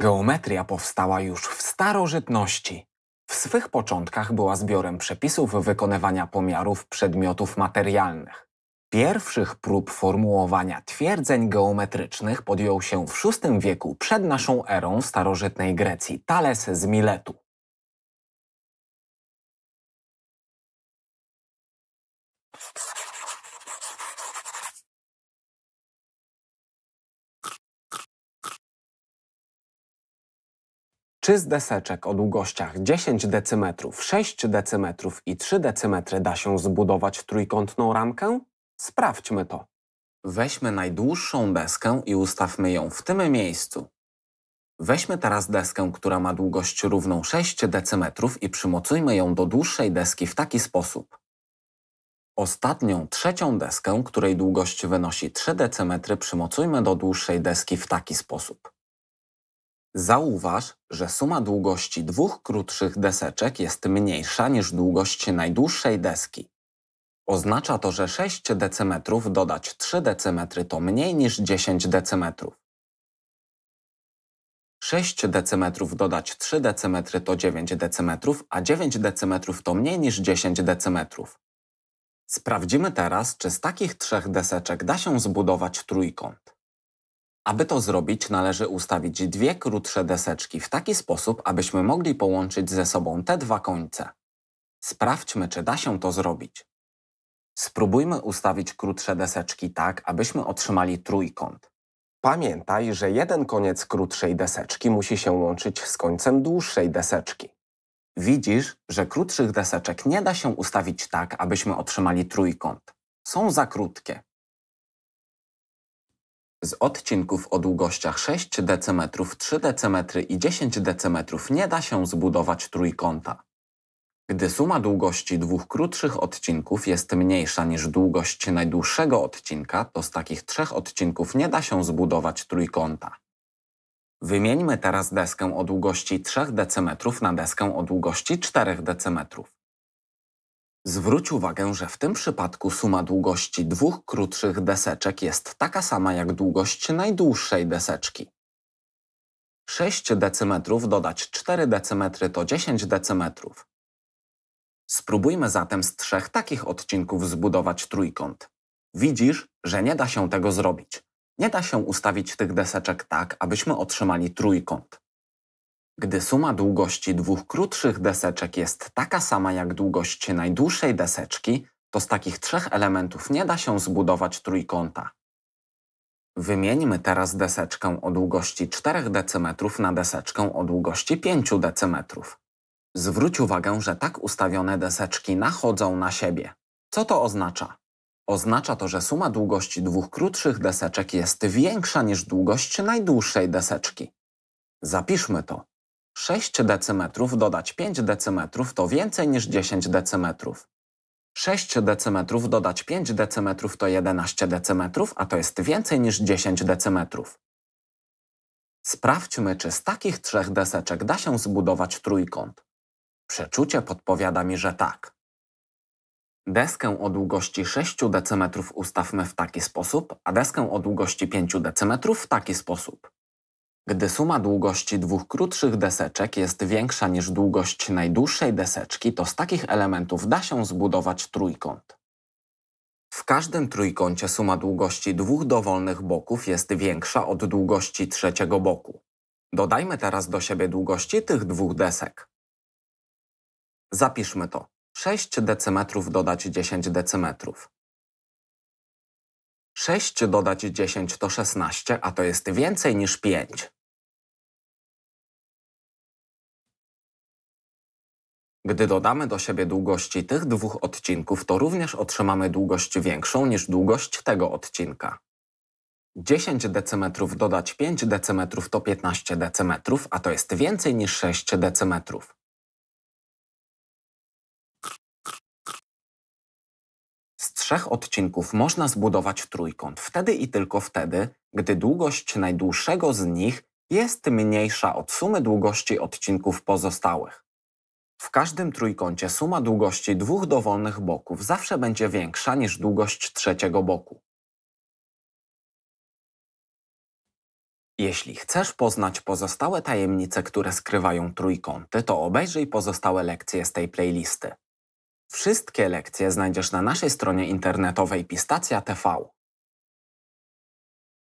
Geometria powstała już w starożytności. W swych początkach była zbiorem przepisów wykonywania pomiarów przedmiotów materialnych. Pierwszych prób formułowania twierdzeń geometrycznych podjął się w VI wieku przed naszą erą w starożytnej Grecji Thales z Miletu. Czy z deseczek o długościach 10 decymetrów, 6 decymetrów i 3 decymetry da się zbudować trójkątną ramkę? Sprawdźmy to. Weźmy najdłuższą deskę i ustawmy ją w tym miejscu. Weźmy teraz deskę, która ma długość równą 6 decymetrów i przymocujmy ją do dłuższej deski w taki sposób. Ostatnią, trzecią deskę, której długość wynosi 3 decymetry, przymocujmy do dłuższej deski w taki sposób. Zauważ, że suma długości dwóch krótszych deseczek jest mniejsza niż długość najdłuższej deski. Oznacza to, że 6 dm dodać 3 dm to mniej niż 10 dm. 6 dm dodać 3 dm to 9 dm, a 9 dm to mniej niż 10 dm. Sprawdzimy teraz, czy z takich trzech deseczek da się zbudować trójkąt. Aby to zrobić, należy ustawić dwie krótsze deseczki w taki sposób, abyśmy mogli połączyć ze sobą te dwa końce. Sprawdźmy, czy da się to zrobić. Spróbujmy ustawić krótsze deseczki tak, abyśmy otrzymali trójkąt. Pamiętaj, że jeden koniec krótszej deseczki musi się łączyć z końcem dłuższej deseczki. Widzisz, że krótszych deseczek nie da się ustawić tak, abyśmy otrzymali trójkąt. Są za krótkie. Z odcinków o długościach 6 dm, 3 dm i 10 dm nie da się zbudować trójkąta. Gdy suma długości dwóch krótszych odcinków jest mniejsza niż długość najdłuższego odcinka, to z takich trzech odcinków nie da się zbudować trójkąta. Wymieńmy teraz deskę o długości 3 dm na deskę o długości 4 dm. Zwróć uwagę, że w tym przypadku suma długości dwóch krótszych deseczek jest taka sama jak długość najdłuższej deseczki. 6 decymetrów dodać 4 decymetry to 10 decymetrów. Spróbujmy zatem z trzech takich odcinków zbudować trójkąt. Widzisz, że nie da się tego zrobić. Nie da się ustawić tych deseczek tak, abyśmy otrzymali trójkąt. Gdy suma długości dwóch krótszych deseczek jest taka sama jak długość najdłuższej deseczki, to z takich trzech elementów nie da się zbudować trójkąta. Wymieńmy teraz deseczkę o długości 4 dm na deseczkę o długości 5 dm. Zwróć uwagę, że tak ustawione deseczki nachodzą na siebie. Co to oznacza? Oznacza to, że suma długości dwóch krótszych deseczek jest większa niż długość najdłuższej deseczki. Zapiszmy to. 6 decymetrów dodać 5 decymetrów to więcej niż 10 decymetrów. 6 decymetrów dodać 5 decymetrów to 11 decymetrów, a to jest więcej niż 10 decymetrów. Sprawdźmy, czy z takich trzech deseczek da się zbudować trójkąt. Przeczucie podpowiada mi, że tak. Deskę o długości 6 decymetrów ustawmy w taki sposób, a deskę o długości 5 decymetrów w taki sposób. Gdy suma długości dwóch krótszych deseczek jest większa niż długość najdłuższej deseczki, to z takich elementów da się zbudować trójkąt. W każdym trójkącie suma długości dwóch dowolnych boków jest większa od długości trzeciego boku. Dodajmy teraz do siebie długości tych dwóch desek. Zapiszmy to. 6 decymetrów dodać 10 decymetrów. 6 dodać 10 to 16, a to jest więcej niż 5. Gdy dodamy do siebie długości tych dwóch odcinków, to również otrzymamy długość większą niż długość tego odcinka. 10 decymetrów dodać 5 decymetrów to 15 decymetrów, a to jest więcej niż 6 decymetrów. Z trzech odcinków można zbudować trójkąt wtedy i tylko wtedy, gdy długość najdłuższego z nich jest mniejsza od sumy długości odcinków pozostałych. W każdym trójkącie suma długości dwóch dowolnych boków zawsze będzie większa niż długość trzeciego boku. Jeśli chcesz poznać pozostałe tajemnice, które skrywają trójkąty, to obejrzyj pozostałe lekcje z tej playlisty. Wszystkie lekcje znajdziesz na naszej stronie internetowej Pistacja TV.